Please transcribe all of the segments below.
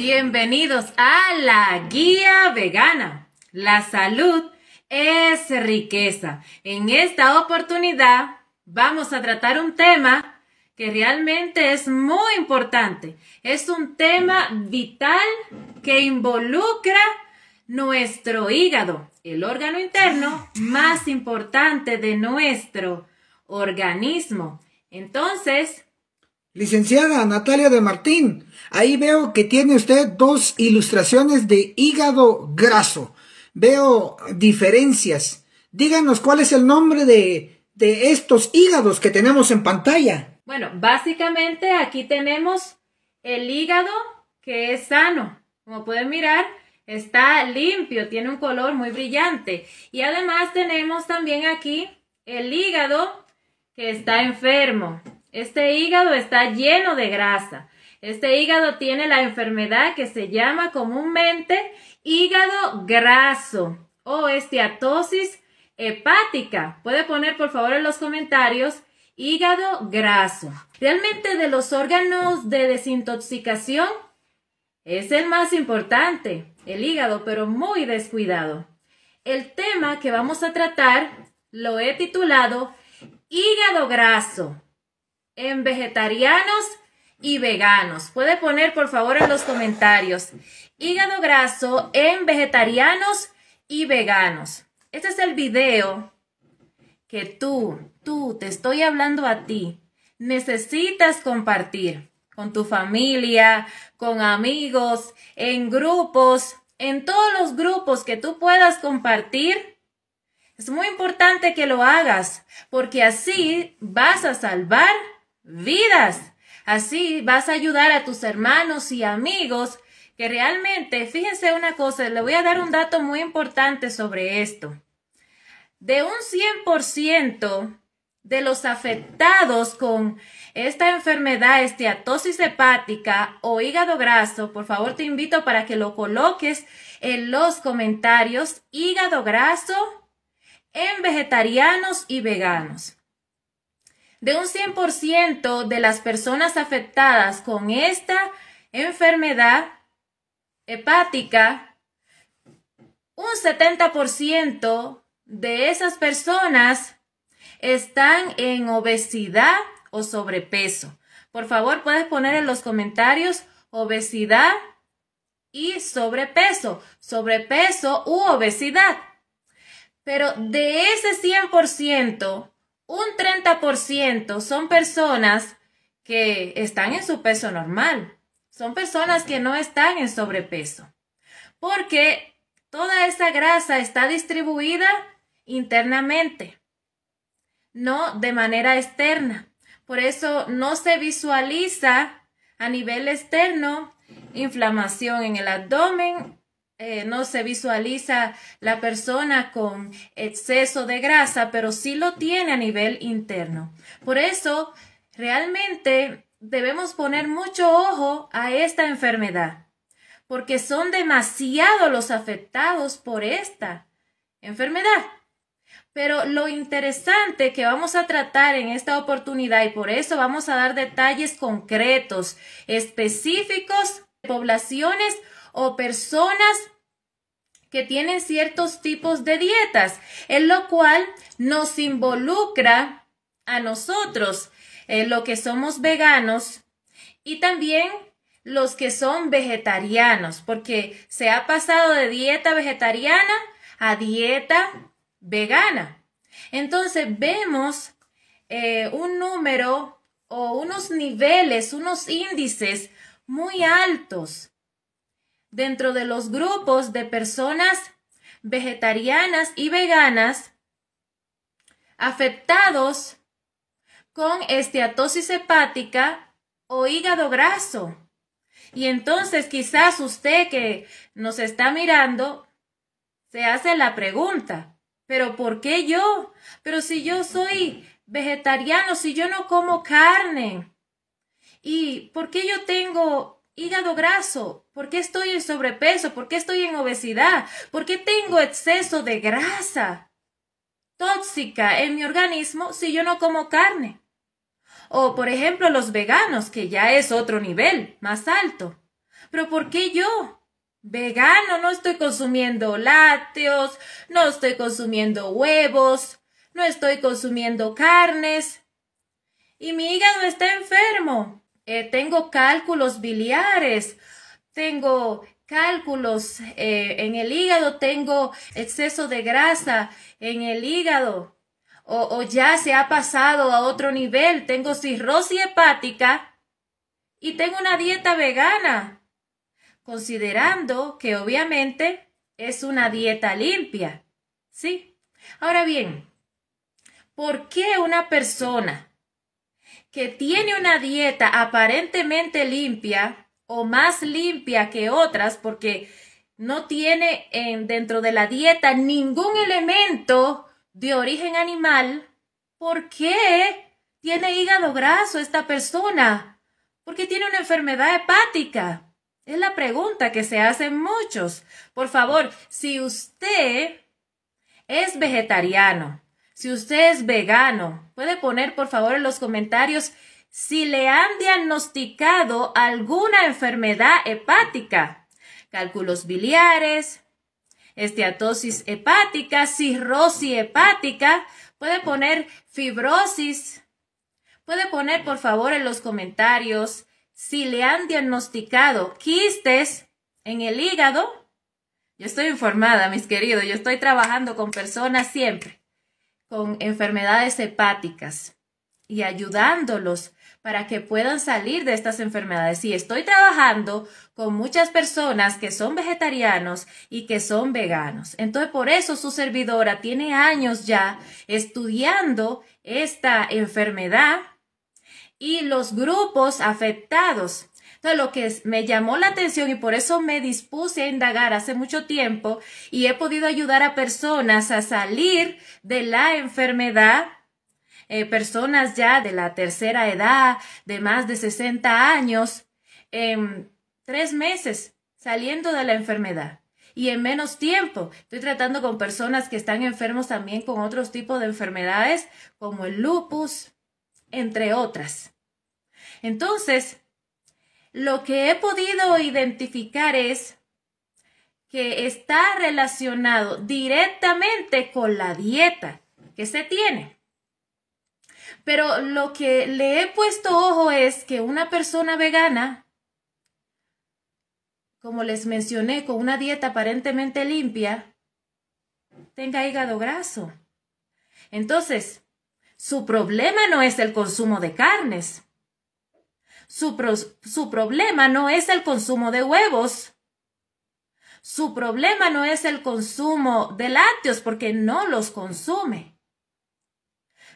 Bienvenidos a la guía vegana. La salud es riqueza. En esta oportunidad vamos a tratar un tema que realmente es muy importante. Es un tema vital que involucra nuestro hígado, el órgano interno más importante de nuestro organismo. Entonces... Licenciada Natalia de Martín, Ahí veo que tiene usted dos ilustraciones de hígado graso. Veo diferencias. Díganos cuál es el nombre de, de estos hígados que tenemos en pantalla. Bueno, básicamente aquí tenemos el hígado que es sano. Como pueden mirar, está limpio, tiene un color muy brillante. Y además tenemos también aquí el hígado que está enfermo. Este hígado está lleno de grasa. Este hígado tiene la enfermedad que se llama comúnmente hígado graso o esteatosis hepática. Puede poner por favor en los comentarios hígado graso. Realmente de los órganos de desintoxicación es el más importante, el hígado, pero muy descuidado. El tema que vamos a tratar lo he titulado Hígado graso en vegetarianos y veganos. Puede poner por favor en los comentarios hígado graso en vegetarianos y veganos. Este es el video que tú, tú, te estoy hablando a ti, necesitas compartir con tu familia, con amigos, en grupos, en todos los grupos que tú puedas compartir. Es muy importante que lo hagas porque así vas a salvar vidas. Así vas a ayudar a tus hermanos y amigos que realmente, fíjense una cosa, le voy a dar un dato muy importante sobre esto. De un 100% de los afectados con esta enfermedad, esteatosis hepática o hígado graso, por favor te invito para que lo coloques en los comentarios, hígado graso en vegetarianos y veganos de un 100% de las personas afectadas con esta enfermedad hepática, un 70% de esas personas están en obesidad o sobrepeso. Por favor, puedes poner en los comentarios obesidad y sobrepeso, sobrepeso u obesidad. Pero de ese 100%, un 30% son personas que están en su peso normal. Son personas que no están en sobrepeso. Porque toda esa grasa está distribuida internamente, no de manera externa. Por eso no se visualiza a nivel externo inflamación en el abdomen eh, no se visualiza la persona con exceso de grasa, pero sí lo tiene a nivel interno. Por eso, realmente debemos poner mucho ojo a esta enfermedad, porque son demasiado los afectados por esta enfermedad. Pero lo interesante que vamos a tratar en esta oportunidad, y por eso vamos a dar detalles concretos, específicos, de poblaciones o personas que tienen ciertos tipos de dietas, en lo cual nos involucra a nosotros, eh, lo que somos veganos y también los que son vegetarianos, porque se ha pasado de dieta vegetariana a dieta vegana. Entonces vemos eh, un número o unos niveles, unos índices muy altos dentro de los grupos de personas vegetarianas y veganas afectados con esteatosis hepática o hígado graso. Y entonces quizás usted que nos está mirando se hace la pregunta, pero ¿por qué yo? Pero si yo soy vegetariano, si yo no como carne, ¿y por qué yo tengo hígado graso? ¿Por qué estoy en sobrepeso? ¿Por qué estoy en obesidad? ¿Por qué tengo exceso de grasa tóxica en mi organismo si yo no como carne? O, por ejemplo, los veganos, que ya es otro nivel, más alto. Pero ¿por qué yo? Vegano, no estoy consumiendo lácteos, no estoy consumiendo huevos, no estoy consumiendo carnes. Y mi hígado está enfermo. Eh, tengo cálculos biliares tengo cálculos eh, en el hígado, tengo exceso de grasa en el hígado, o, o, ya se ha pasado a otro nivel, tengo cirrosis hepática y tengo una dieta vegana, considerando que obviamente es una dieta limpia, ¿sí? Ahora bien, ¿por qué una persona que tiene una dieta aparentemente limpia o más limpia que otras porque no tiene dentro de la dieta ningún elemento de origen animal, ¿por qué tiene hígado graso esta persona? ¿Por qué tiene una enfermedad hepática? Es la pregunta que se hacen muchos. Por favor, si usted es vegetariano, si usted es vegano, puede poner por favor en los comentarios si le han diagnosticado alguna enfermedad hepática, cálculos biliares, esteatosis hepática, cirrosis hepática, puede poner fibrosis, puede poner por favor en los comentarios si le han diagnosticado quistes en el hígado. Yo estoy informada, mis queridos, yo estoy trabajando con personas siempre con enfermedades hepáticas y ayudándolos para que puedan salir de estas enfermedades. Y estoy trabajando con muchas personas que son vegetarianos y que son veganos. Entonces, por eso su servidora tiene años ya estudiando esta enfermedad y los grupos afectados. Entonces, lo que me llamó la atención y por eso me dispuse a indagar hace mucho tiempo y he podido ayudar a personas a salir de la enfermedad eh, personas ya de la tercera edad, de más de 60 años, en tres meses saliendo de la enfermedad y en menos tiempo. Estoy tratando con personas que están enfermos también con otros tipos de enfermedades como el lupus, entre otras. Entonces, lo que he podido identificar es que está relacionado directamente con la dieta que se tiene. Pero lo que le he puesto ojo es que una persona vegana, como les mencioné, con una dieta aparentemente limpia, tenga hígado graso. Entonces, su problema no es el consumo de carnes. Su, su, problema no es el consumo de huevos. Su problema no es el consumo de lácteos porque no los consume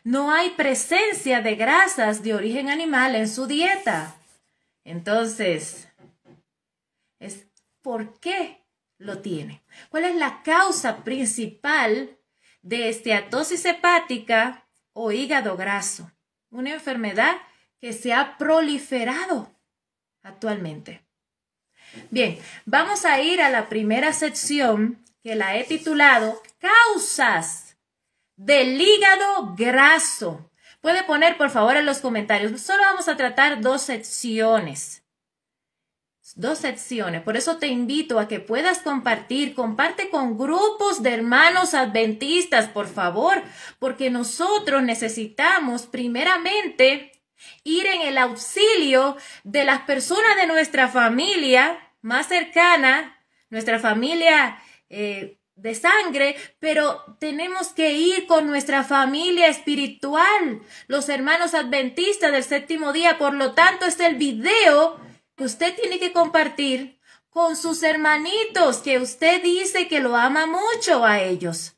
no hay presencia de grasas de origen animal en su dieta. Entonces, es por qué lo tiene. ¿Cuál es la causa principal de esteatosis hepática o hígado graso? Una enfermedad que se ha proliferado actualmente. Bien, vamos a ir a la primera sección que la he titulado Causas del hígado graso. Puede poner, por favor, en los comentarios. Solo vamos a tratar dos secciones. Dos secciones. Por eso te invito a que puedas compartir. Comparte con grupos de hermanos adventistas, por favor. Porque nosotros necesitamos, primeramente, ir en el auxilio de las personas de nuestra familia más cercana, nuestra familia eh, de sangre, pero tenemos que ir con nuestra familia espiritual, los hermanos adventistas del séptimo día. Por lo tanto, este es el video que usted tiene que compartir con sus hermanitos, que usted dice que lo ama mucho a ellos.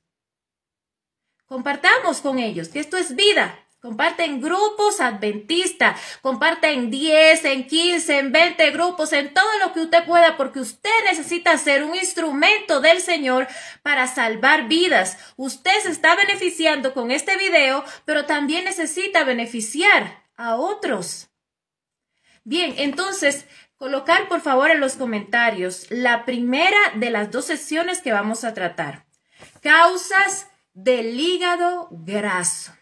Compartamos con ellos, que esto es vida. Comparte en grupos adventistas, comparte en 10, en 15, en 20 grupos, en todo lo que usted pueda, porque usted necesita ser un instrumento del Señor para salvar vidas. Usted se está beneficiando con este video, pero también necesita beneficiar a otros. Bien, entonces, colocar por favor en los comentarios la primera de las dos sesiones que vamos a tratar. Causas del hígado graso.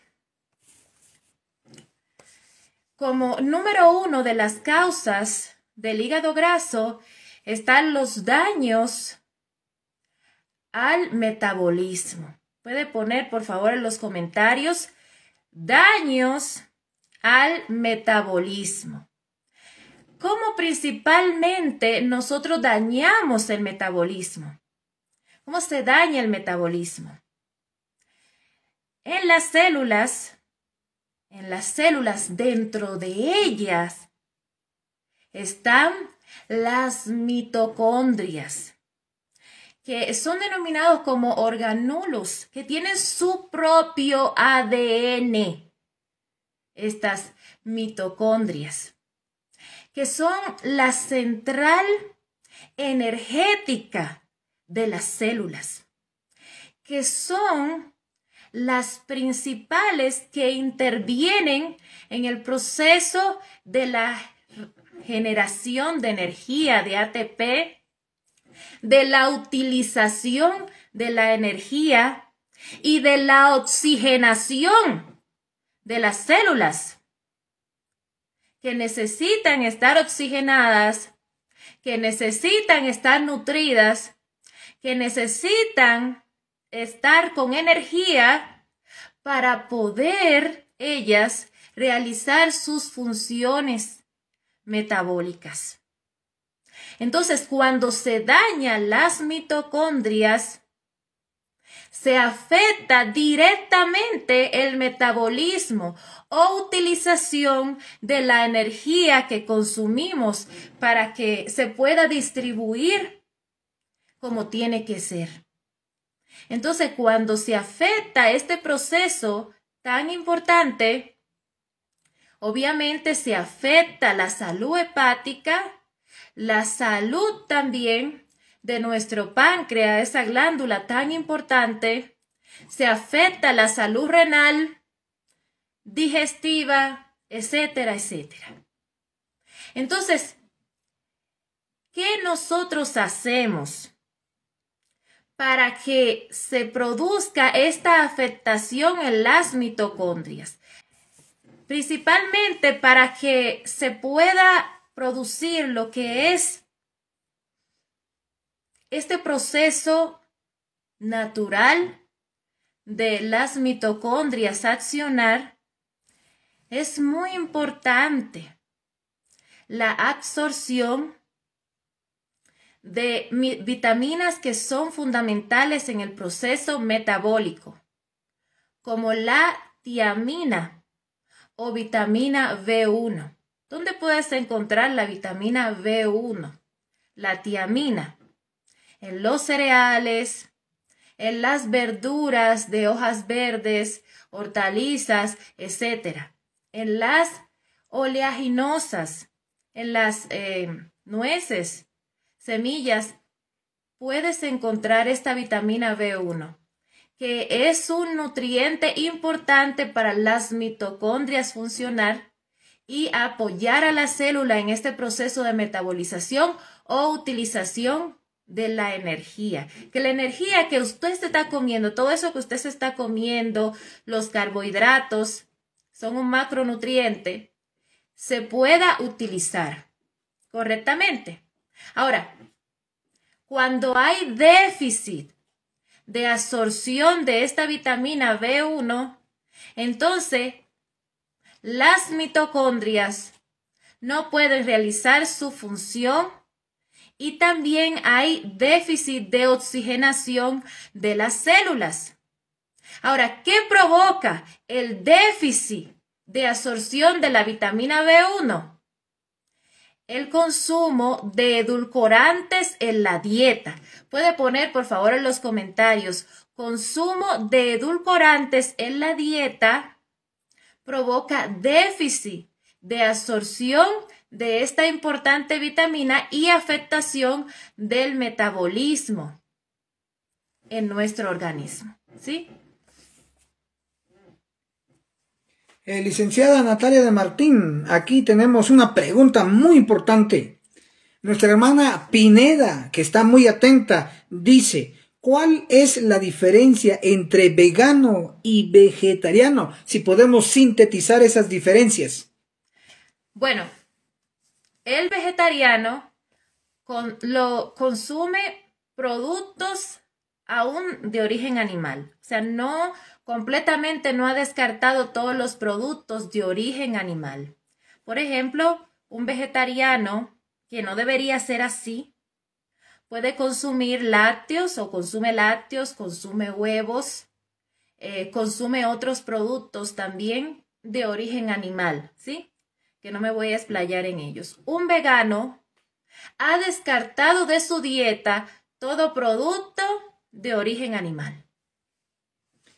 Como número uno de las causas del hígado graso están los daños al metabolismo. Puede poner, por favor, en los comentarios daños al metabolismo. ¿Cómo principalmente nosotros dañamos el metabolismo? ¿Cómo se daña el metabolismo? En las células en las células dentro de ellas están las mitocondrias, que son denominados como organulos, que tienen su propio ADN. Estas mitocondrias, que son la central energética de las células, que son las principales que intervienen en el proceso de la generación de energía de ATP, de la utilización de la energía y de la oxigenación de las células que necesitan estar oxigenadas, que necesitan estar nutridas, que necesitan estar con energía para poder ellas realizar sus funciones metabólicas. Entonces, cuando se dañan las mitocondrias, se afecta directamente el metabolismo o utilización de la energía que consumimos para que se pueda distribuir como tiene que ser. Entonces, cuando se afecta este proceso tan importante, obviamente se afecta la salud hepática, la salud también de nuestro páncreas, esa glándula tan importante, se afecta la salud renal, digestiva, etcétera, etcétera. Entonces, ¿qué nosotros hacemos para que se produzca esta afectación en las mitocondrias. Principalmente para que se pueda producir lo que es este proceso natural de las mitocondrias accionar es muy importante la absorción de vitaminas que son fundamentales en el proceso metabólico, como la tiamina o vitamina B1. ¿Dónde puedes encontrar la vitamina B1? La tiamina. En los cereales, en las verduras de hojas verdes, hortalizas, etc. En las oleaginosas, en las eh, nueces, semillas puedes encontrar esta vitamina B1, que es un nutriente importante para las mitocondrias funcionar y apoyar a la célula en este proceso de metabolización o utilización de la energía. Que la energía que usted está comiendo, todo eso que usted se está comiendo, los carbohidratos, son un macronutriente, se pueda utilizar correctamente. Ahora, cuando hay déficit de absorción de esta vitamina B1, entonces las mitocondrias no pueden realizar su función y también hay déficit de oxigenación de las células. Ahora, ¿qué provoca el déficit de absorción de la vitamina B1? el consumo de edulcorantes en la dieta. Puede poner, por favor, en los comentarios, consumo de edulcorantes en la dieta provoca déficit de absorción de esta importante vitamina y afectación del metabolismo en nuestro organismo. ¿Sí? Eh, licenciada Natalia de Martín, aquí tenemos una pregunta muy importante. Nuestra hermana Pineda, que está muy atenta, dice, ¿cuál es la diferencia entre vegano y vegetariano? Si podemos sintetizar esas diferencias. Bueno, el vegetariano con, lo consume productos aún de origen animal. O sea, no completamente no ha descartado todos los productos de origen animal. Por ejemplo, un vegetariano, que no debería ser así, puede consumir lácteos o consume lácteos, consume huevos, eh, consume otros productos también de origen animal, ¿sí? Que no me voy a explayar en ellos. Un vegano ha descartado de su dieta todo producto de origen animal.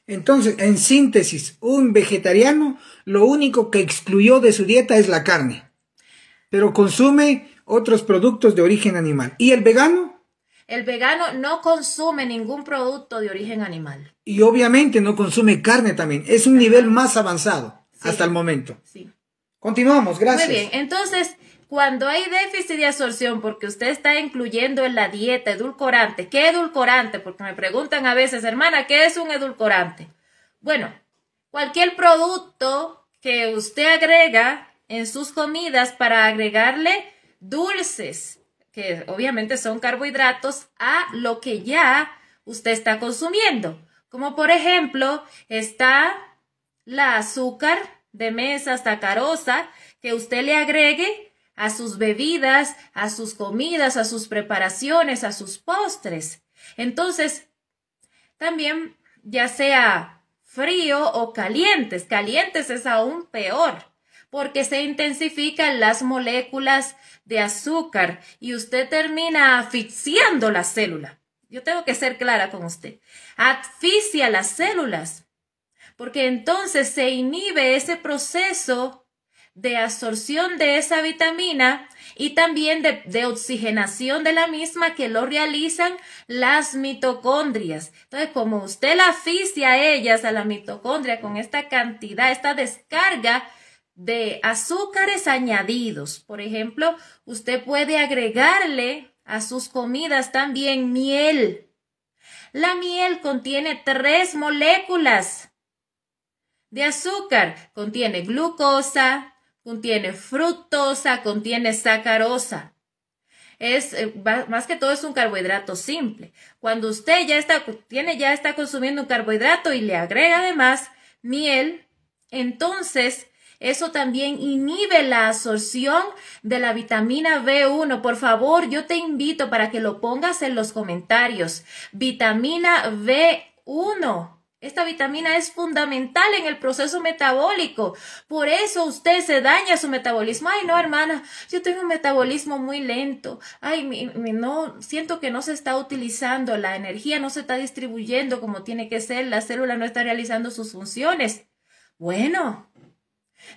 Entonces, en síntesis, un vegetariano lo único que excluyó de su dieta es la carne, pero consume otros productos de origen animal. ¿Y el vegano? El vegano no consume ningún producto de origen animal. Y obviamente no consume carne también. Es un nivel más avanzado hasta el momento. Sí. Continuamos, gracias. Muy bien, entonces cuando hay déficit de absorción, porque usted está incluyendo en la dieta edulcorante, ¿qué edulcorante? Porque me preguntan a veces, hermana, ¿qué es un edulcorante? Bueno, cualquier producto que usted agrega en sus comidas para agregarle dulces, que obviamente son carbohidratos, a lo que ya usted está consumiendo. Como por ejemplo, está la azúcar de mesa sacarosa que usted le agregue a sus bebidas, a sus comidas, a sus preparaciones, a sus postres. Entonces, también ya sea frío o calientes, calientes es aún peor porque se intensifican las moléculas de azúcar y usted termina asfixiando la célula. Yo tengo que ser clara con usted. Asfixia las células, porque entonces se inhibe ese proceso de absorción de esa vitamina y también de, oxigenación de la misma que lo realizan las mitocondrias. Entonces, como usted la asfixia a ellas, a la mitocondria, con esta cantidad, esta descarga de azúcares añadidos. Por ejemplo, usted puede agregarle a sus comidas también miel. La miel contiene tres moléculas de azúcar. Contiene glucosa, contiene fructosa, contiene sacarosa. Es, eh, más que todo es un carbohidrato simple. Cuando usted ya está, tiene, ya está consumiendo un carbohidrato y le agrega además miel, entonces eso también inhibe la absorción de la vitamina B1. Por favor, yo te invito para que lo pongas en los comentarios. Vitamina B1. Esta vitamina es fundamental en el proceso metabólico. Por eso usted se daña su metabolismo. Ay, no, hermana, yo tengo un metabolismo muy lento. Ay, no, siento que no se está utilizando, la energía no se está distribuyendo como tiene que ser, la célula no está realizando sus funciones. Bueno,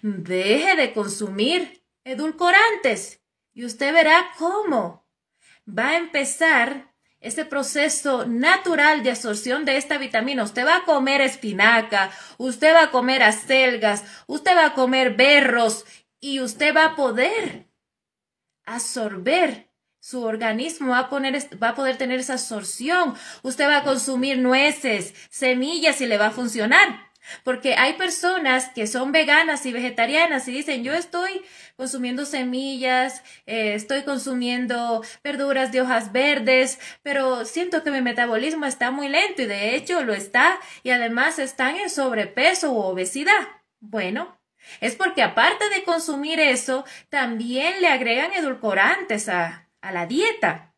deje de consumir edulcorantes y usted verá cómo va a empezar ese proceso natural de absorción de esta vitamina. Usted va a comer espinaca, usted va a comer acelgas, usted va a comer berros y usted va a poder absorber. Su organismo va a, poner, va a poder tener esa absorción. Usted va a consumir nueces, semillas y le va a funcionar. Porque hay personas que son veganas y vegetarianas y dicen, yo estoy consumiendo semillas, eh, estoy consumiendo verduras de hojas verdes, pero siento que mi metabolismo está muy lento y de hecho lo está y además están en sobrepeso u obesidad. Bueno, es porque aparte de consumir eso, también le agregan edulcorantes a, a la dieta.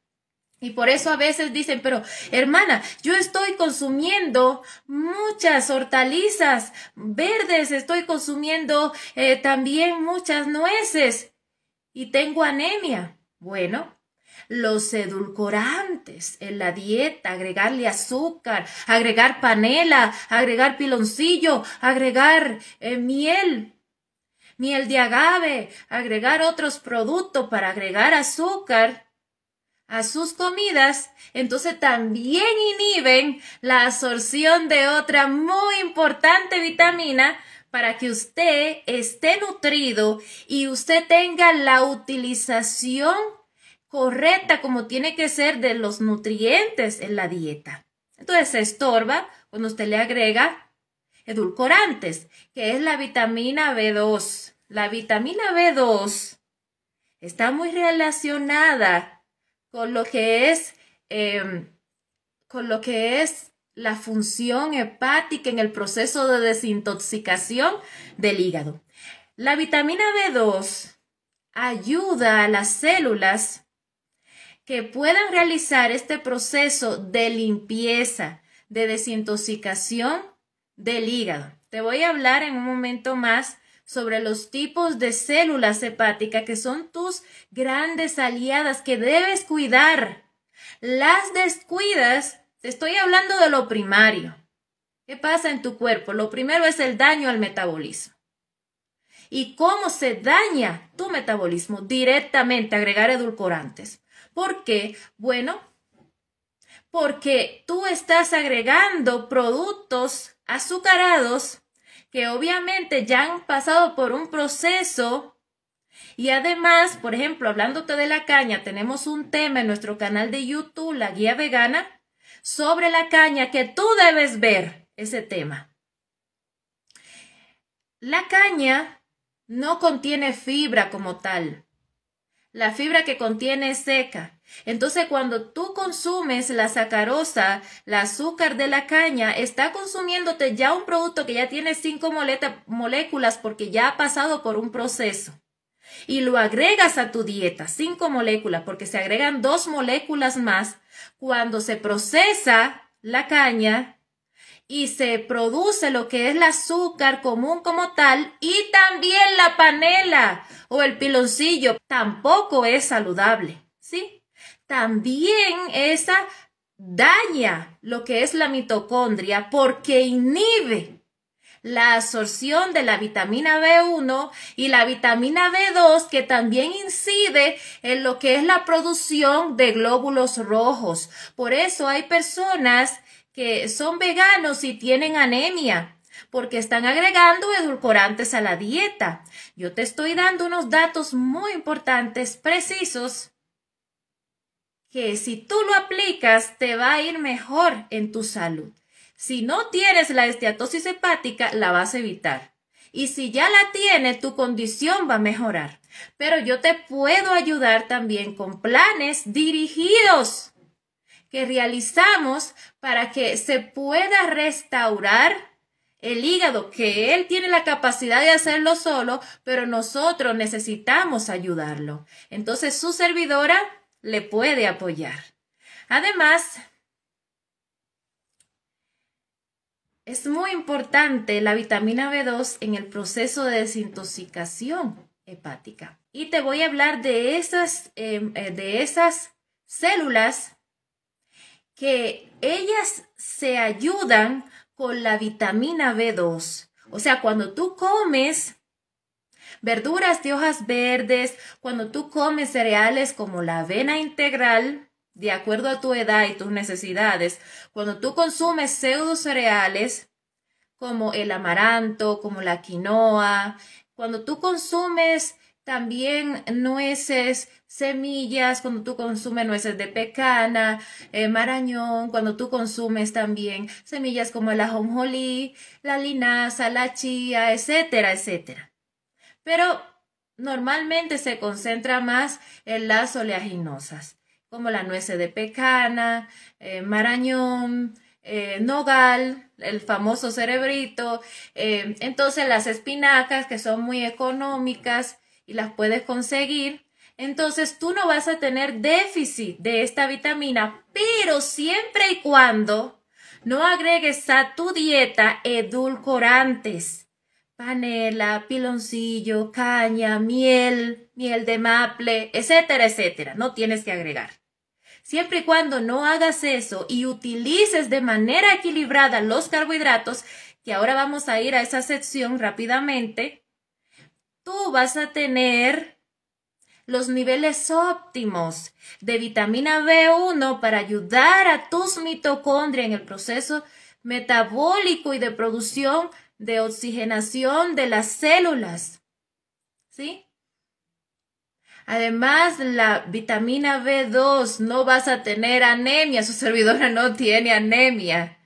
Y por eso a veces dicen, pero hermana, yo estoy consumiendo muchas hortalizas verdes, estoy consumiendo eh, también muchas nueces y tengo anemia. Bueno, los edulcorantes en la dieta, agregarle azúcar, agregar panela, agregar piloncillo, agregar eh, miel, miel de agave, agregar otros productos para agregar azúcar a sus comidas, entonces también inhiben la absorción de otra muy importante vitamina para que usted esté nutrido y usted tenga la utilización correcta como tiene que ser de los nutrientes en la dieta. Entonces se estorba cuando usted le agrega edulcorantes, que es la vitamina B2. La vitamina B2 está muy relacionada con lo que es, em, con lo que es la función hepática en el proceso de desintoxicación del hígado. La vitamina B2 ayuda a las células que puedan realizar este proceso de limpieza, de desintoxicación del hígado. Te voy a hablar en un momento más sobre los tipos de células hepáticas que son tus grandes aliadas que debes cuidar. Las descuidas, te estoy hablando de lo primario. ¿Qué pasa en tu cuerpo? Lo primero es el daño al metabolismo. ¿Y cómo se daña tu metabolismo? Directamente agregar edulcorantes. ¿Por qué? Bueno, porque tú estás agregando productos azucarados que obviamente ya han pasado por un proceso y además, por ejemplo, hablándote de la caña, tenemos un tema en nuestro canal de YouTube, la guía vegana, sobre la caña que tú debes ver ese tema. La caña no contiene fibra como tal. La fibra que contiene es seca. Entonces cuando tú consumes la sacarosa, el azúcar de la caña, está consumiéndote ya un producto que ya tiene cinco moléculas porque ya ha pasado por un proceso. Y lo agregas a tu dieta, cinco moléculas, porque se agregan dos moléculas más. Cuando se procesa la caña, y se produce lo que es el azúcar común como tal y también la panela o el piloncillo tampoco es saludable, ¿sí? También esa daña lo que es la mitocondria porque inhibe la absorción de la vitamina B1 y la vitamina B2 que también incide en lo que es la producción de glóbulos rojos. Por eso hay personas que son veganos y tienen anemia porque están agregando edulcorantes a la dieta. Yo te estoy dando unos datos muy importantes, precisos, que si tú lo aplicas te va a ir mejor en tu salud. Si no tienes la esteatosis hepática, la vas a evitar. Y si ya la tienes, tu condición va a mejorar. Pero yo te puedo ayudar también con planes dirigidos que realizamos para que se pueda restaurar el hígado, que él tiene la capacidad de hacerlo solo, pero nosotros necesitamos ayudarlo. Entonces su servidora le puede apoyar. Además, es muy importante la vitamina B2 en el proceso de desintoxicación hepática. Y te voy a hablar de esas, em, eh, de esas células que ellas se ayudan con la vitamina B2. O sea, cuando tú comes verduras de hojas verdes, cuando tú comes cereales como la avena integral, de acuerdo a tu edad y tus necesidades, cuando tú consumes pseudo cereales como el amaranto, como la quinoa, cuando tú consumes también nueces, semillas, cuando tú consumes nueces de pecana, eh, marañón, cuando tú consumes también semillas como la ajonjolí, la linaza, la chía, etcétera, etcétera. Pero normalmente se concentra más en las oleaginosas, como la nuez de pecana, eh, marañón, eh, nogal, el famoso cerebrito. entonces las espinacas, que son muy económicas y las puedes conseguir, entonces tú no vas a tener déficit de esta vitamina, pero siempre y cuando no agregues a tu dieta edulcorantes, panela, piloncillo, caña, miel, miel de maple, etcétera, etcétera. No tienes que agregar. Siempre y cuando no hagas eso y utilices de manera equilibrada los carbohidratos, que ahora vamos a ir a esa sección rápidamente, tú vas a tener los niveles óptimos de vitamina B1 para ayudar a tus mitocondrias en el proceso metabólico y de producción de oxigenación de las células. ¿Sí? Además, la vitamina B2 no vas a tener anemia, su servidora no tiene anemia.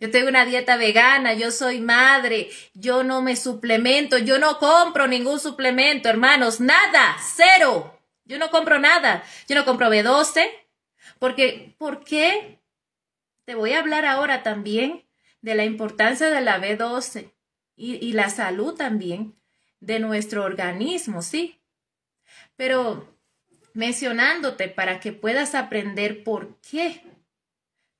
Yo tengo una dieta vegana, yo soy madre, yo no me suplemento, yo no compro ningún suplemento, hermanos, nada, cero. Yo no compro nada, yo no compro B12, porque, ¿por qué? Te voy a hablar ahora también de la importancia de la B12 y, la salud también de nuestro organismo, ¿sí? Pero mencionándote para que puedas aprender por qué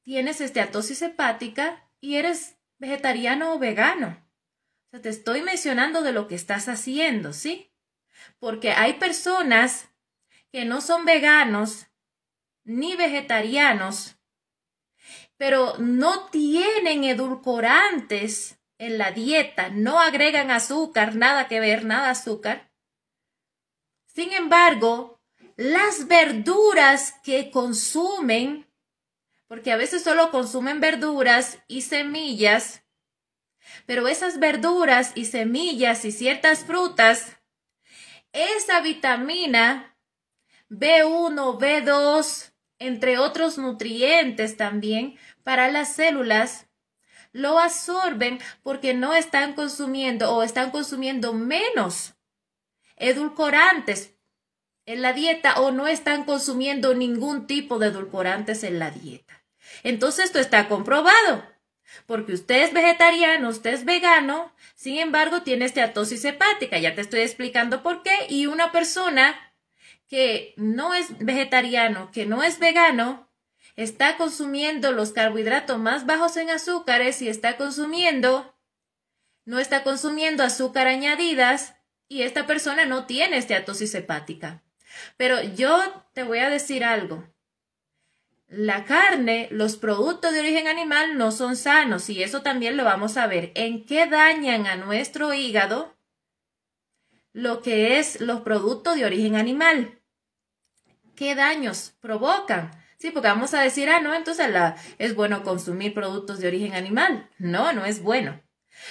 tienes atosis hepática y eres vegetariano o vegano. O sea, te estoy mencionando de lo que estás haciendo, ¿sí? Porque hay personas que no son veganos ni vegetarianos, pero no tienen edulcorantes en la dieta, no agregan azúcar, nada que ver, nada azúcar. Sin embargo, las verduras que consumen porque a veces solo consumen verduras y semillas, pero esas verduras y semillas y ciertas frutas, esa vitamina B1, B2, entre otros nutrientes también para las células, lo absorben porque no están consumiendo o están consumiendo menos edulcorantes en la dieta o no están consumiendo ningún tipo de edulcorantes en la dieta. Entonces esto está comprobado. Porque usted es vegetariano, usted es vegano, sin embargo tiene esteatosis hepática, ya te estoy explicando por qué, y una persona que no es vegetariano, que no es vegano, está consumiendo los carbohidratos más bajos en azúcares y está consumiendo, no está consumiendo azúcar añadidas y esta persona no tiene esteatosis hepática. Pero yo te voy a decir algo, la carne, los productos de origen animal no son sanos y eso también lo vamos a ver. ¿En qué dañan a nuestro hígado lo que es los productos de origen animal? ¿Qué daños provocan? Sí, porque vamos a decir, ah, no, entonces es bueno consumir productos de origen animal. No, no es bueno.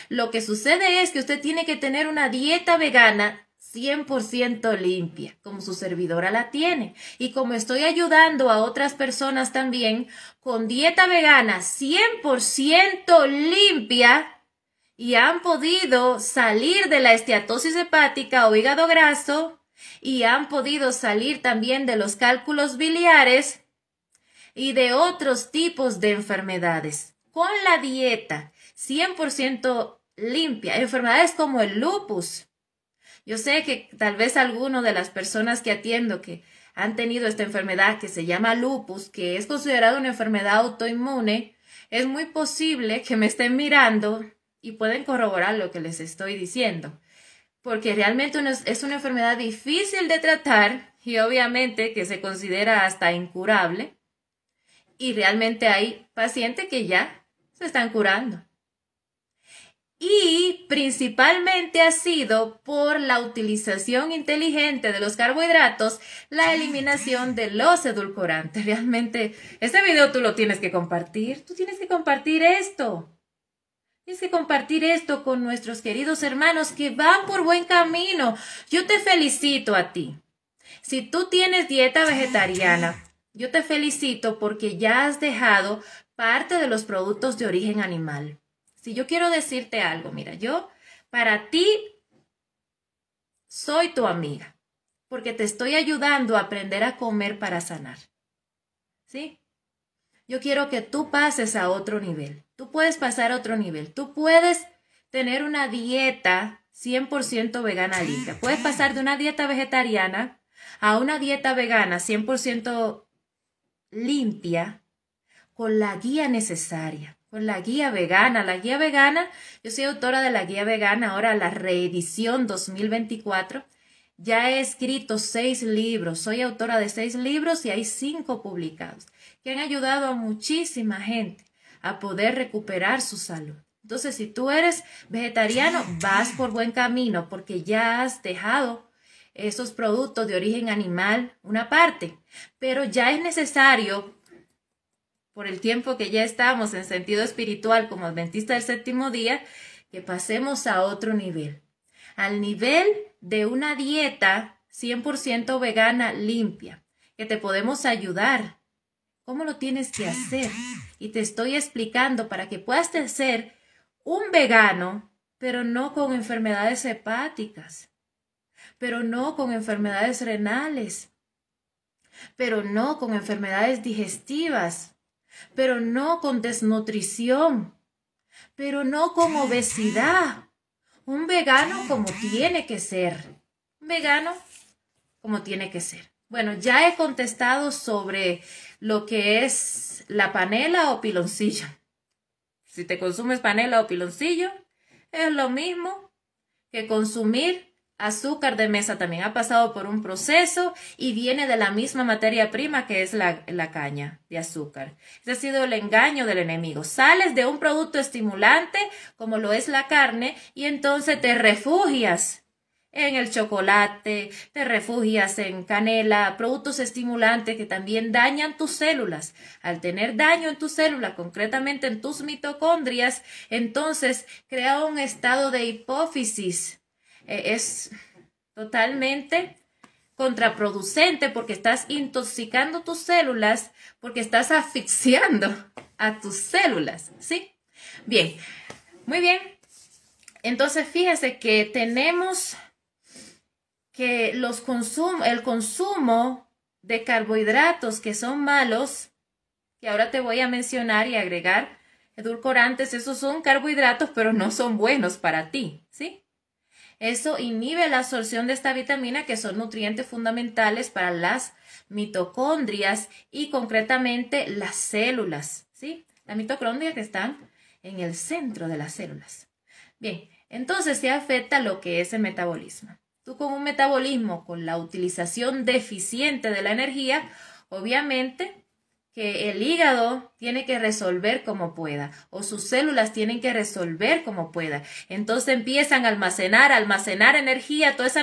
Lo que sucede es que usted tiene que tener una dieta vegana 100% limpia, como su servidora la tiene. Y como estoy ayudando a otras personas también con dieta vegana 100% limpia y han podido salir de la esteatosis hepática o hígado graso y han podido salir también de los cálculos biliares y de otros tipos de enfermedades. Con la dieta 100% limpia, enfermedades como el lupus, yo sé que tal vez alguno de las personas que atiendo que han tenido esta enfermedad que se llama lupus, que es considerada una enfermedad autoinmune, es muy posible que me estén mirando y pueden corroborar lo que les estoy diciendo, porque realmente es una enfermedad difícil de tratar y obviamente que se considera hasta incurable. Y realmente hay pacientes que ya se están curando y principalmente ha sido por la utilización inteligente de los carbohidratos, la eliminación de los edulcorantes. Realmente, este video tú lo tienes que compartir, tú tienes que compartir esto. Tienes que compartir esto con nuestros queridos hermanos que van por buen camino. Yo te felicito a ti. Si tú tienes dieta vegetariana, yo te felicito porque ya has dejado parte de los productos de origen animal. Si yo quiero decirte algo, mira, yo para ti soy tu amiga, porque te estoy ayudando a aprender a comer para sanar. ¿Sí? Yo quiero que tú pases a otro nivel. Tú puedes pasar a otro nivel. Tú puedes tener una dieta 100% vegana limpia. Puedes pasar de una dieta vegetariana a una dieta vegana 100% limpia con la guía necesaria. Con pues, la guía vegana, la guía vegana, yo soy autora de la guía vegana, ahora la reedición 2024. Ya he escrito seis libros, soy autora de seis libros y hay cinco publicados, que han ayudado a muchísima gente a poder recuperar su salud. Entonces, si tú eres vegetariano, vas por buen camino porque ya has dejado esos productos de origen animal una parte, pero ya es necesario por el tiempo que ya estamos en sentido espiritual como adventista del séptimo día, que pasemos a otro nivel, al nivel de una dieta 100% vegana limpia, que te podemos ayudar. ¿Cómo lo tienes que hacer? Y te estoy explicando para que puedas ser un vegano, pero no con enfermedades hepáticas, pero no con enfermedades renales, pero no con enfermedades digestivas, pero no con desnutrición, pero no con obesidad. Un vegano como tiene que ser. Un vegano como tiene que ser. Bueno, ya he contestado sobre lo que es la panela o piloncillo. Si te consumes panela o piloncillo, es lo mismo que consumir azúcar de mesa también ha pasado por un proceso y viene de la misma materia prima que es la, caña de azúcar. Ese ha sido el engaño del enemigo. Sales de un producto estimulante como lo es la carne y entonces te refugias en el chocolate, te refugias en canela, productos estimulantes que también dañan tus células. Al tener daño en tus células, concretamente en tus mitocondrias, entonces crea un estado de hipófisis eh, es totalmente contraproducente porque estás intoxicando tus células, porque estás asfixiando a tus células, ¿sí? Bien, muy bien. Entonces, fíjese que tenemos que los consum el consumo de carbohidratos que son malos, que ahora te voy a mencionar y agregar edulcorantes, esos son carbohidratos, pero no son buenos para ti, ¿sí? Eso inhibe la absorción de esta vitamina, que son nutrientes fundamentales para las mitocondrias y concretamente las células, ¿sí? Las mitocondrias que están en el centro de las células. Bien, entonces se afecta lo que es el metabolismo. Tú con un metabolismo, con la utilización deficiente de la energía, obviamente que el hígado tiene que resolver como pueda o sus células tienen que resolver como pueda. Entonces empiezan a almacenar, almacenar energía, toda esa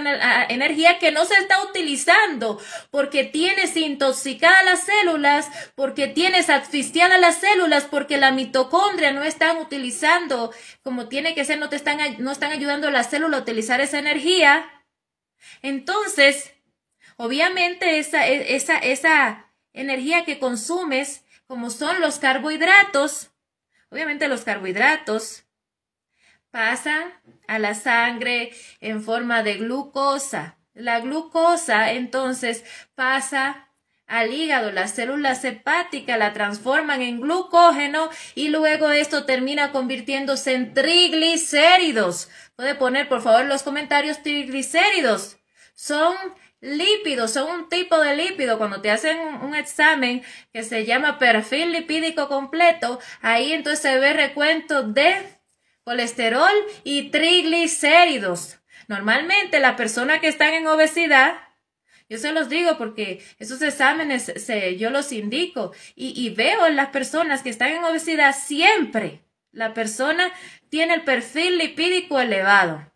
energía que no se está utilizando porque tienes intoxicadas las células, porque tienes asfixiadas las células, porque la mitocondria no están utilizando como tiene que ser, no te están, no están ayudando a la célula a utilizar esa energía. Entonces, obviamente esa, e, esa, esa energía que consumes, como son los carbohidratos, obviamente los carbohidratos pasan a la sangre en forma de glucosa. La glucosa entonces pasa al hígado, las células hepáticas la transforman en glucógeno y luego esto termina convirtiéndose en triglicéridos. Puede poner por favor en los comentarios triglicéridos. Son lípidos, son un tipo de lípido. Cuando te hacen un, examen que se llama perfil lipídico completo, ahí entonces se ve recuento de colesterol y triglicéridos. Normalmente las personas que están en obesidad, yo se los digo porque esos exámenes se, yo los indico y, y veo las personas que están en obesidad siempre. La persona tiene el perfil lipídico elevado.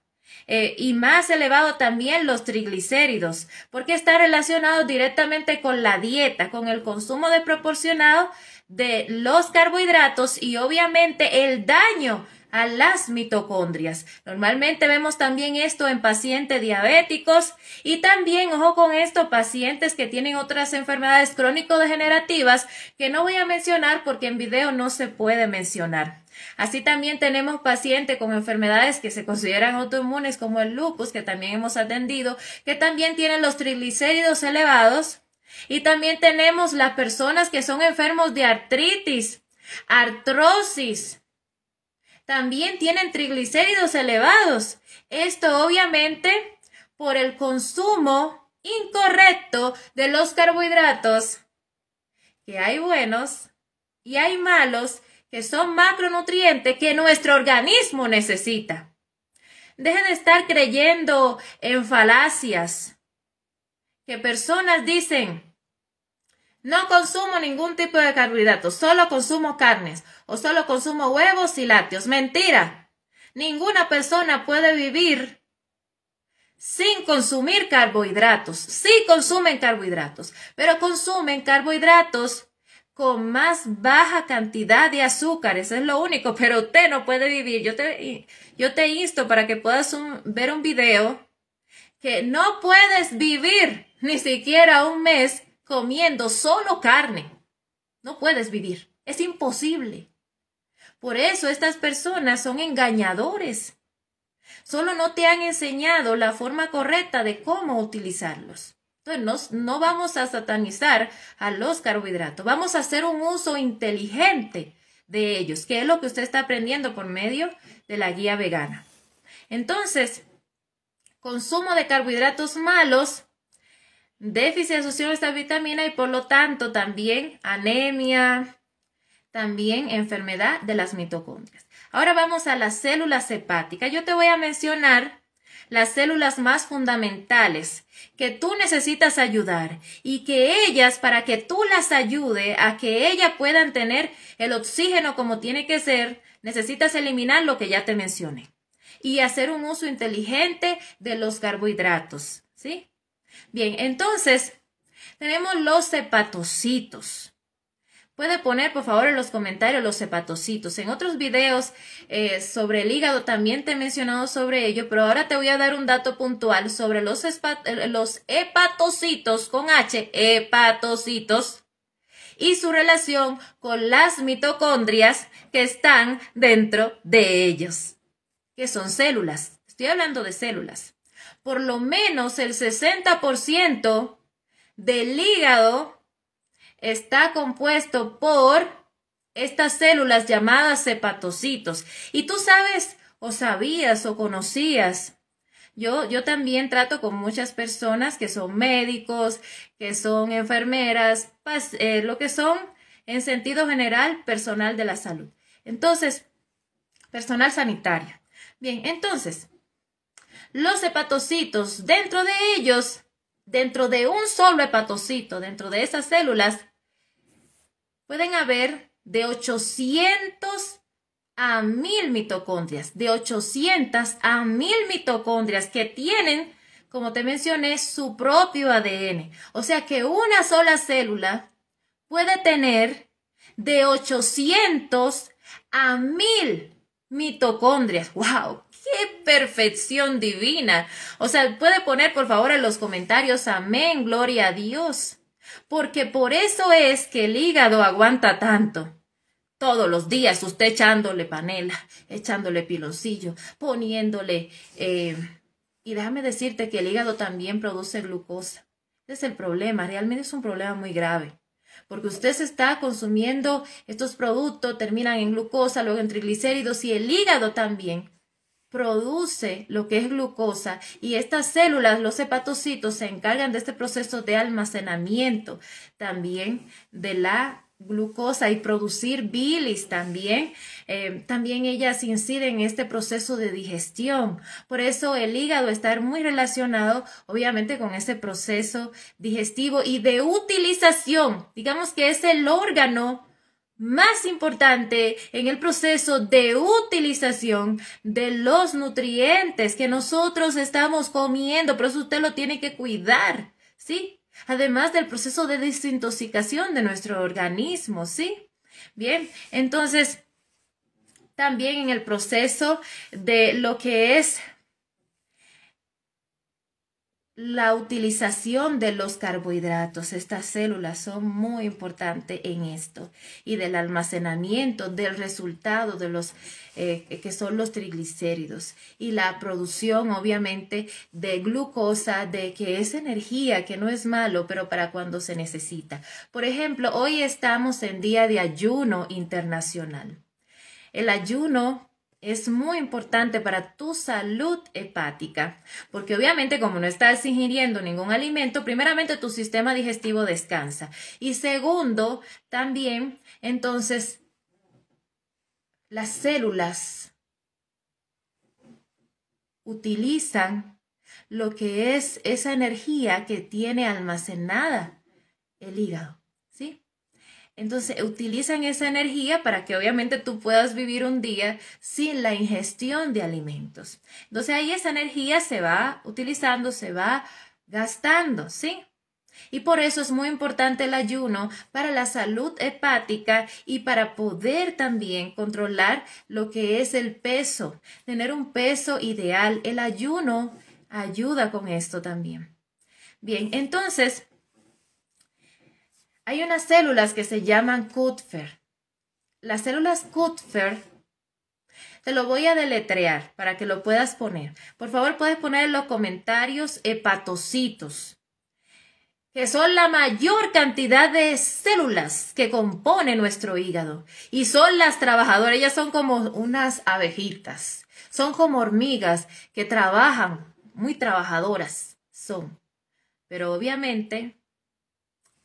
Eh, y más elevado también los triglicéridos, porque está relacionado directamente con la dieta, con el consumo desproporcionado de los carbohidratos y obviamente el daño a las mitocondrias. Normalmente vemos también esto en pacientes diabéticos y también, ojo con esto, pacientes que tienen otras enfermedades crónico-degenerativas que no voy a mencionar porque en video no se puede mencionar. Así también tenemos pacientes con enfermedades que se consideran autoinmunes como el lupus, que también hemos atendido, que también tienen los triglicéridos elevados. Y también tenemos las personas que son enfermos de artritis, artrosis. También tienen triglicéridos elevados. Esto obviamente por el consumo incorrecto de los carbohidratos, que hay buenos y hay malos que son macronutrientes que nuestro organismo necesita. Dejen de estar creyendo en falacias que personas dicen, no consumo ningún tipo de carbohidratos, solo consumo carnes o solo consumo huevos y lácteos. Mentira. Ninguna persona puede vivir sin consumir carbohidratos. Sí consumen carbohidratos, pero consumen carbohidratos con más baja cantidad de azúcares, es lo único, pero usted no puede vivir. Yo te, yo te insto para que puedas ver un video que no puedes vivir ni siquiera un mes comiendo solo carne. No puedes vivir, es imposible. Por eso estas personas son engañadores. Solo no te han enseñado la forma correcta de cómo utilizarlos no, vamos a satanizar a los carbohidratos, vamos a hacer un uso inteligente de ellos, que es lo que usted está aprendiendo por medio de la guía vegana. Entonces, consumo de carbohidratos malos, déficit asociado a esta vitamina y por lo tanto también anemia, también enfermedad de las mitocondrias. Ahora vamos a las células hepáticas. Yo te voy a mencionar las células más fundamentales que tú necesitas ayudar y que ellas, para que tú las ayude a que ellas puedan tener el oxígeno como tiene que ser, necesitas eliminar lo que ya te mencioné y hacer un uso inteligente de los carbohidratos, ¿sí? Bien, entonces tenemos los hepatocitos. Puede poner, por favor, en los comentarios los hepatocitos. En otros videos eh, sobre el hígado también te he mencionado sobre ello, pero ahora te voy a dar un dato puntual sobre los, los hepatocitos con H, hepatocitos, y su relación con las mitocondrias que están dentro de ellos, que son células. Estoy hablando de células. Por lo menos el 60% del hígado está compuesto por estas células llamadas hepatocitos. Y tú sabes o sabías o conocías. Yo, yo también trato con muchas personas que son médicos, que son enfermeras, eh, lo que son en sentido general personal de la salud. Entonces, personal sanitario. Bien, entonces, los hepatocitos, dentro de ellos, dentro de un solo hepatocito, dentro de esas células, pueden haber de 800 a 1000 mitocondrias, de 800 a 1000 mitocondrias que tienen, como te mencioné, su propio ADN. O sea que una sola célula puede tener de 800 a 1000 mitocondrias. ¡Wow! ¡Qué perfección divina! O sea, puede poner por favor en los comentarios, amén, gloria a Dios. Porque por eso es que el hígado aguanta tanto. Todos los días usted echándole panela, echándole piloncillo, poniéndole... Eh, y déjame decirte que el hígado también produce glucosa. es el problema, realmente es un problema muy grave. Porque usted se está consumiendo estos productos, terminan en glucosa, luego en triglicéridos y el hígado también produce lo que es glucosa y estas células, los hepatocitos, se encargan de este proceso de almacenamiento también de la glucosa y producir bilis también. Eh, también ellas inciden en este proceso de digestión. Por eso el hígado está muy relacionado, obviamente, con ese proceso digestivo y de utilización. Digamos que es el órgano más importante en el proceso de utilización de los nutrientes que nosotros estamos comiendo. Por eso usted lo tiene que cuidar, ¿sí? Además del proceso de desintoxicación de nuestro organismo, ¿sí? Bien, entonces, también en el proceso de lo que es la utilización de los carbohidratos. Estas células son muy importantes en esto y del almacenamiento del resultado de los eh, que son los triglicéridos y la producción obviamente de glucosa, de que es energía, que no es malo, pero para cuando se necesita. Por ejemplo, hoy estamos en día de ayuno internacional. El ayuno es muy importante para tu salud hepática, porque obviamente como no estás ingiriendo ningún alimento, primeramente tu sistema digestivo descansa y segundo, también entonces las células utilizan lo que es esa energía que tiene almacenada el hígado. Entonces utilizan esa energía para que obviamente tú puedas vivir un día sin la ingestión de alimentos. Entonces ahí esa energía se va utilizando, se va gastando, ¿sí? Y por eso es muy importante el ayuno para la salud hepática y para poder también controlar lo que es el peso, tener un peso ideal. El ayuno ayuda con esto también. Bien, entonces hay unas células que se llaman Kutfer. Las células Kutfer, te lo voy a deletrear para que lo puedas poner. Por favor, puedes poner en los comentarios hepatocitos, que son la mayor cantidad de células que compone nuestro hígado. Y son las trabajadoras, ellas son como unas abejitas, son como hormigas que trabajan, muy trabajadoras son. Pero obviamente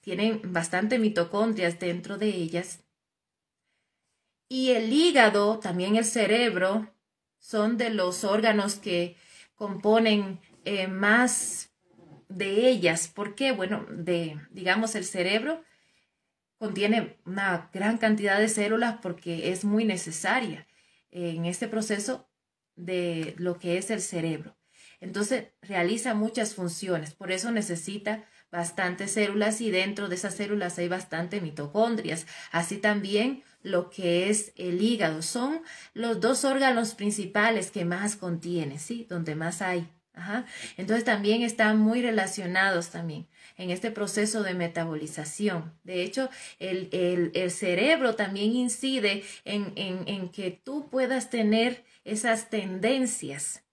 tienen bastante mitocondrias dentro de ellas. Y el hígado, también el cerebro, son de los órganos que componen eh, más de ellas. ¿Por qué? Bueno, de, digamos, el cerebro contiene una gran cantidad de células porque es muy necesaria en este proceso de lo que es el cerebro. Entonces, realiza muchas funciones, por eso necesita bastantes células y dentro de esas células hay bastante mitocondrias. Así también lo que es el hígado. Son los dos órganos principales que más contiene, ¿sí? Donde más hay. Entonces también están muy relacionados también en este proceso de metabolización. De hecho, el, cerebro también incide en, en que tú puedas tener esas tendencias,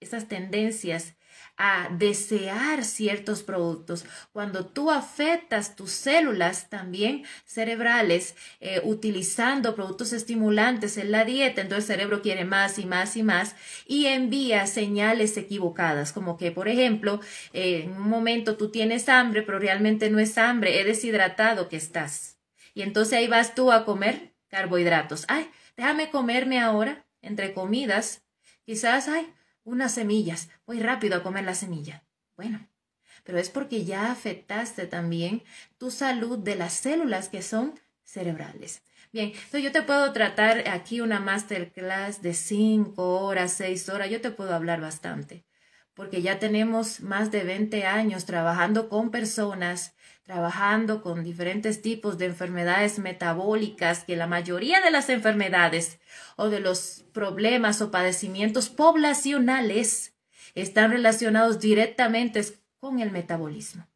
esas tendencias a desear ciertos productos. Cuando tú afectas tus células también cerebrales eh, utilizando productos estimulantes en la dieta, entonces el cerebro quiere más y más y más y envía señales equivocadas, como que, por ejemplo, eh, en un momento tú tienes hambre, pero realmente no es hambre, es deshidratado que estás. Y entonces ahí vas tú a comer carbohidratos. Ay, déjame comerme ahora, entre comidas. Quizás, ay, unas semillas, voy rápido a comer la semilla. Bueno, pero es porque ya afectaste también tu salud de las células que son cerebrales. Bien, yo te puedo tratar aquí una masterclass de 5 horas, 6 horas, yo te puedo hablar bastante, porque ya tenemos más de 20 años trabajando con personas trabajando con diferentes tipos de enfermedades metabólicas, que la mayoría de las enfermedades o de los problemas o padecimientos poblacionales están relacionados directamente con el metabolismo.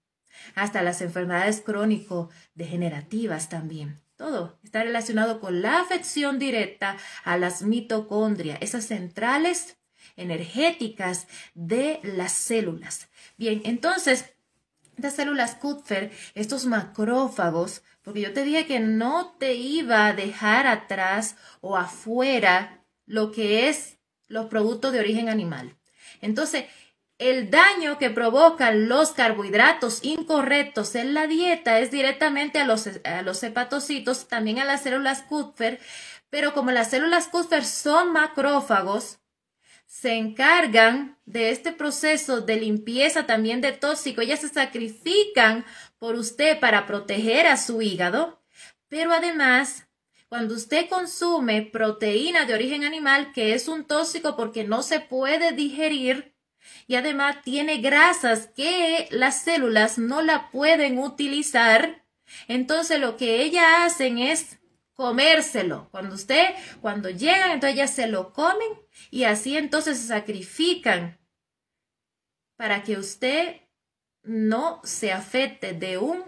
Hasta las enfermedades crónico-degenerativas también. Todo está relacionado con la afección directa a las mitocondrias, esas centrales energéticas de las células. Bien, entonces estas células Kupfer, estos macrófagos, porque yo te dije que no te iba a dejar atrás o afuera lo que es los productos de origen animal. Entonces, el daño que provocan los carbohidratos incorrectos en la dieta es directamente a los, los hepatocitos, también a las células Kupfer, pero como las células Kupfer son macrófagos, se encargan de este proceso de limpieza también de tóxico. Ellas se sacrifican por usted para proteger a su hígado. Pero además, cuando usted consume proteína de origen animal, que es un tóxico porque no se puede digerir, y además tiene grasas que las células no la pueden utilizar, entonces lo que ellas hacen es comérselo. Cuando usted, cuando llegan, entonces ellas se lo comen y así entonces se sacrifican para que usted no se afecte de un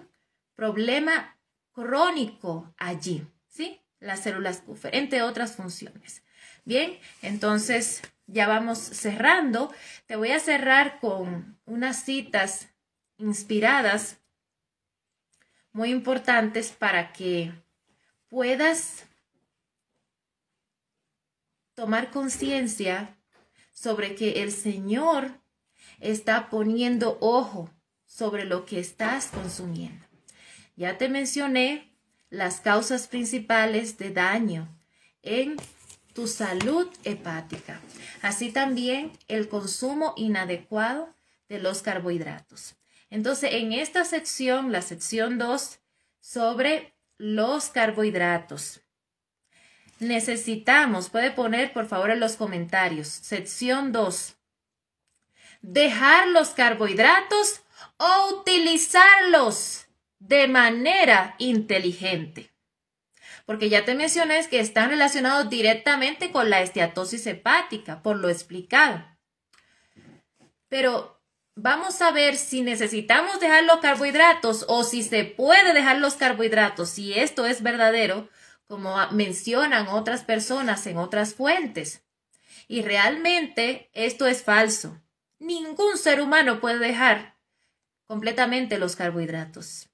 problema crónico allí, ¿sí? Las células entre otras funciones. Bien, entonces ya vamos cerrando. Te voy a cerrar con unas citas inspiradas muy importantes para que puedas tomar conciencia sobre que el Señor está poniendo ojo sobre lo que estás consumiendo. Ya te mencioné las causas principales de daño en tu salud hepática, así también el consumo inadecuado de los carbohidratos. Entonces, en esta sección, la sección 2, sobre los carbohidratos, Necesitamos, puede poner por favor en los comentarios, sección 2. Dejar los carbohidratos o utilizarlos de manera inteligente. Porque ya te mencioné que están relacionados directamente con la esteatosis hepática, por lo explicado. Pero vamos a ver si necesitamos dejar los carbohidratos o si se puede dejar los carbohidratos, si esto es verdadero, como mencionan otras personas en otras fuentes. Y realmente esto es falso. Ningún ser humano puede dejar completamente los carbohidratos.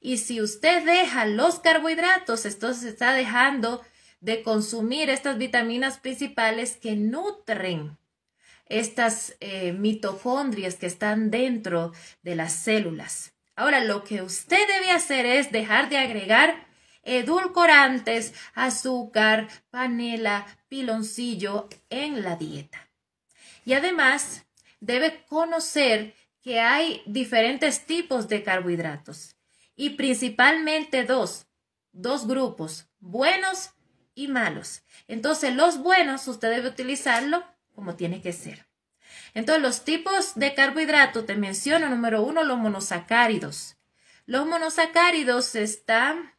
Y si usted deja los carbohidratos, entonces está dejando de consumir estas vitaminas principales que nutren estas eh, mitocondrias que están dentro de las células. Ahora, lo que usted debe hacer es dejar de agregar edulcorantes, azúcar, panela, piloncillo en la dieta. Y además, debe conocer que hay diferentes tipos de carbohidratos y principalmente dos, dos grupos, buenos y malos. Entonces, los buenos usted debe utilizarlo como tiene que ser. Entonces, los tipos de carbohidratos, te menciono número uno, los monosacáridos. Los monosacáridos están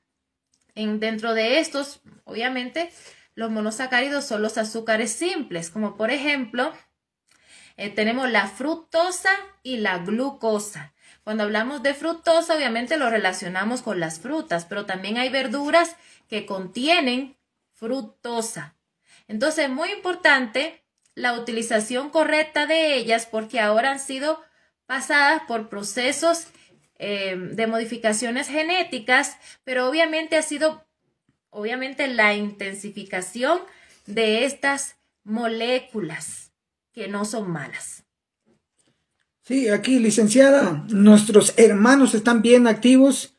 dentro de estos, obviamente, los monosacáridos son los azúcares simples, como por ejemplo, eh, tenemos la fructosa y la glucosa. Cuando hablamos de fructosa, obviamente lo relacionamos con las frutas, pero también hay verduras que contienen fructosa. Entonces, muy importante la utilización correcta de ellas porque ahora han sido pasadas por procesos eh, de modificaciones genéticas, pero obviamente ha sido, obviamente, la intensificación de estas moléculas que no son malas. Sí, aquí, licenciada, nuestros hermanos están bien activos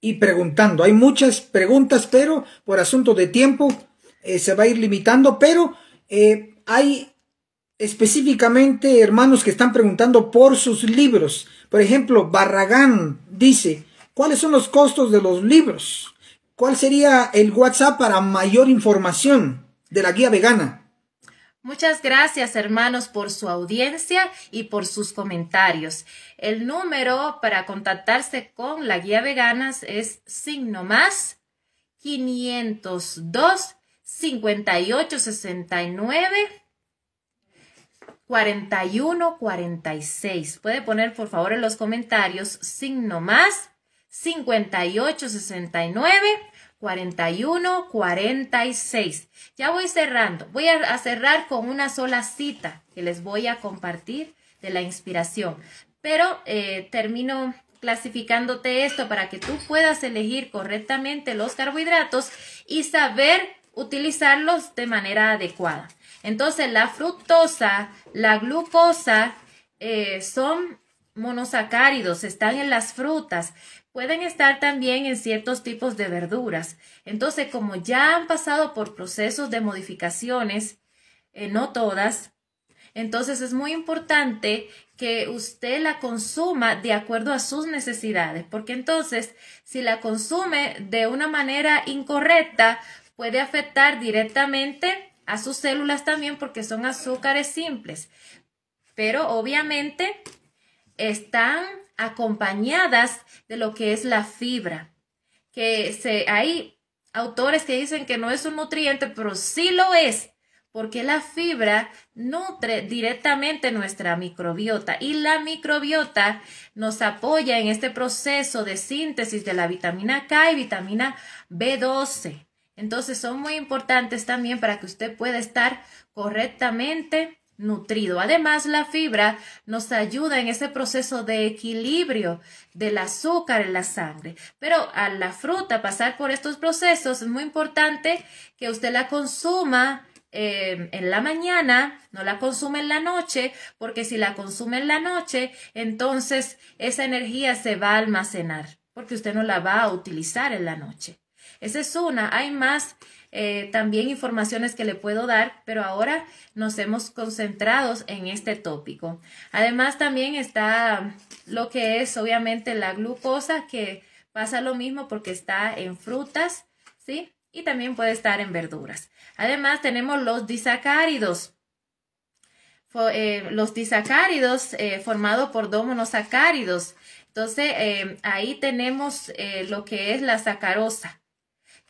y preguntando. Hay muchas preguntas, pero por asunto de tiempo eh, se va a ir limitando, pero eh, hay específicamente hermanos que están preguntando por sus libros. Por ejemplo, Barragán dice, ¿cuáles son los costos de los libros? ¿Cuál sería el WhatsApp para mayor información de la guía vegana? Muchas gracias hermanos por su audiencia y por sus comentarios. El número para contactarse con la guía veganas es signo más 502 5869 41, 46. Puede poner por favor en los comentarios signo más 58, 69, 41, 46. Ya voy cerrando. Voy a cerrar con una sola cita que les voy a compartir de la inspiración. Pero eh, termino clasificándote esto para que tú puedas elegir correctamente los carbohidratos y saber utilizarlos de manera adecuada. Entonces, la fructosa, la glucosa eh, son monosacáridos, están en las frutas, pueden estar también en ciertos tipos de verduras. Entonces, como ya han pasado por procesos de modificaciones, eh, no todas, entonces es muy importante que usted la consuma de acuerdo a sus necesidades, porque entonces si la consume de una manera incorrecta, puede afectar directamente a sus células también porque son azúcares simples, pero obviamente están acompañadas de lo que es la fibra, que se, hay autores que dicen que no es un nutriente, pero sí lo es, porque la fibra nutre directamente nuestra microbiota y la microbiota nos apoya en este proceso de síntesis de la vitamina K y vitamina B12. Entonces son muy importantes también para que usted pueda estar correctamente nutrido. Además, la fibra nos ayuda en ese proceso de equilibrio del azúcar en la sangre. Pero a la fruta pasar por estos procesos es muy importante que usted la consuma eh, en la mañana, no la consume en la noche, porque si la consume en la noche, entonces esa energía se va a almacenar, porque usted no la va a utilizar en la noche. Esa es una. Hay más eh, también informaciones que le puedo dar, pero ahora nos hemos concentrado en este tópico. Además también está lo que es obviamente la glucosa, que pasa lo mismo porque está en frutas, ¿sí? Y también puede estar en verduras. Además tenemos los disacáridos. Eh, los disacáridos eh, formados por dos monosacáridos. Entonces, ahí tenemos lo que es la sacarosa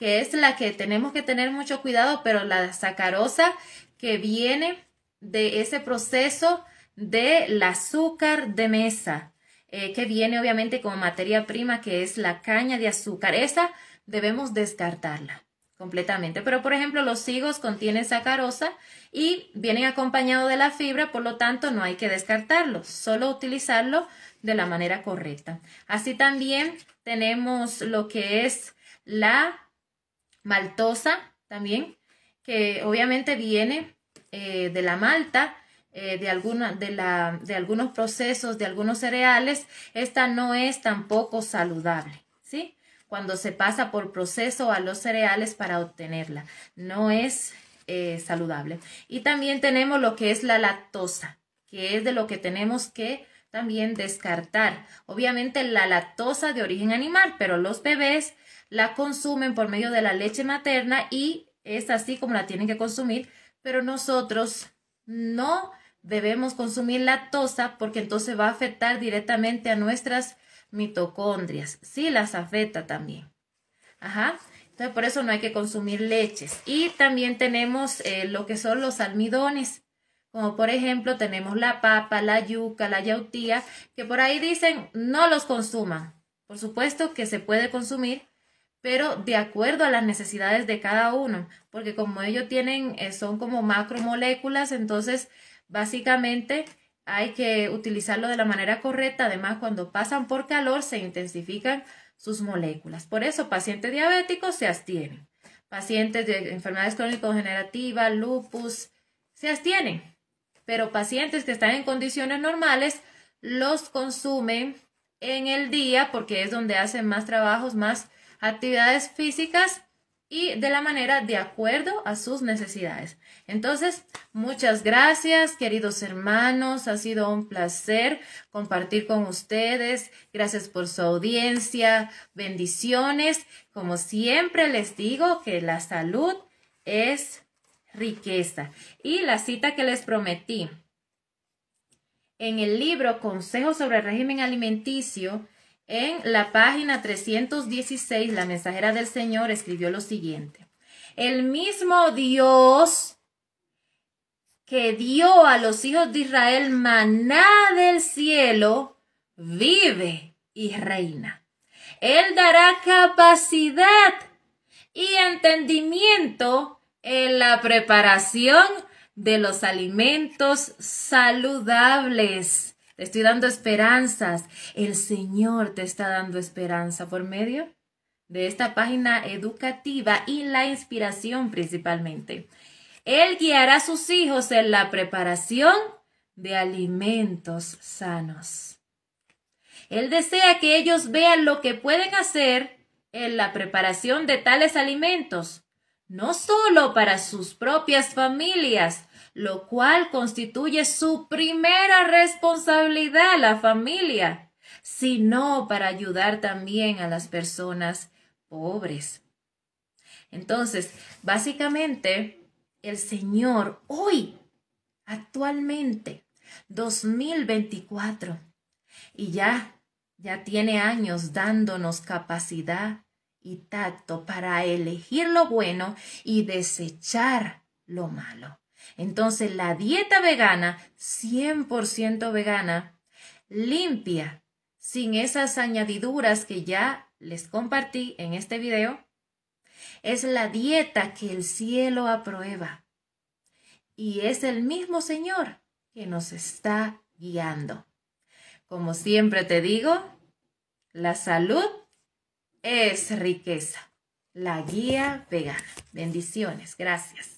que es la que tenemos que tener mucho cuidado, pero la sacarosa que viene de ese proceso del azúcar de mesa, eh, que viene obviamente como materia prima, que es la caña de azúcar. Esa debemos descartarla completamente. Pero, por ejemplo, los higos contienen sacarosa y vienen acompañados de la fibra, por lo tanto, no hay que descartarlo, solo utilizarlo de la manera correcta. Así también tenemos lo que es la maltosa también, que obviamente viene eh, de la malta, eh, de, alguna, de, algunos procesos, de algunos cereales, esta no es tampoco saludable, ¿sí? Cuando se pasa por proceso a los cereales para obtenerla, no es eh, saludable. Y también tenemos lo que es la lactosa, que es de lo que tenemos que también descartar. Obviamente la lactosa de origen animal, pero los bebés la consumen por medio de la leche materna y es así como la tienen que consumir, pero nosotros no debemos consumir lactosa porque entonces va a afectar directamente a nuestras mitocondrias. Sí, las afecta también. Ajá. Entonces, por eso no hay que consumir leches. Y también tenemos eh, lo que son los almidones como por ejemplo tenemos la papa, la yuca, la yautía, que por ahí dicen no los consuman. Por supuesto que se puede consumir, pero de acuerdo a las necesidades de cada uno, porque como ellos tienen, eh, son como macromoléculas, entonces básicamente hay que utilizarlo de la manera correcta. Además, cuando pasan por calor se intensifican sus moléculas. Por eso, pacientes diabéticos se abstienen. Pacientes de enfermedades crónico-degenerativas, lupus, se abstienen pero pacientes que están en condiciones normales los consumen en el día porque es donde hacen más trabajos, más actividades físicas y de la manera de acuerdo a sus necesidades. Entonces, muchas gracias, queridos hermanos. Ha sido un placer compartir con ustedes. Gracias por su audiencia. Bendiciones. Como siempre les digo que la salud es riqueza. Y la cita que les prometí. En el libro Consejos sobre régimen alimenticio, en la página 316, la mensajera del Señor escribió lo siguiente. El mismo Dios que dio a los hijos de Israel maná del cielo, vive y reina. Él dará capacidad y entendimiento en la preparación de los alimentos saludables. Te estoy dando esperanzas. El Señor te está dando esperanza por medio de esta página educativa y la inspiración principalmente. Él guiará a sus hijos en la preparación de alimentos sanos. Él desea que ellos vean lo que pueden hacer en la preparación de tales alimentos no solo para sus propias familias, lo cual constituye su primera responsabilidad la familia, sino para ayudar también a las personas pobres. Entonces, básicamente, el Señor hoy, actualmente, 2024, y ya, ya tiene años dándonos capacidad, y tacto para elegir lo bueno y desechar lo malo. Entonces la dieta vegana, 100% vegana, limpia, sin esas añadiduras que ya les compartí en este video, es la dieta que el cielo aprueba. Y es el mismo Señor que nos está guiando. Como siempre te digo, la salud es riqueza. La guía vegana. Bendiciones. Gracias.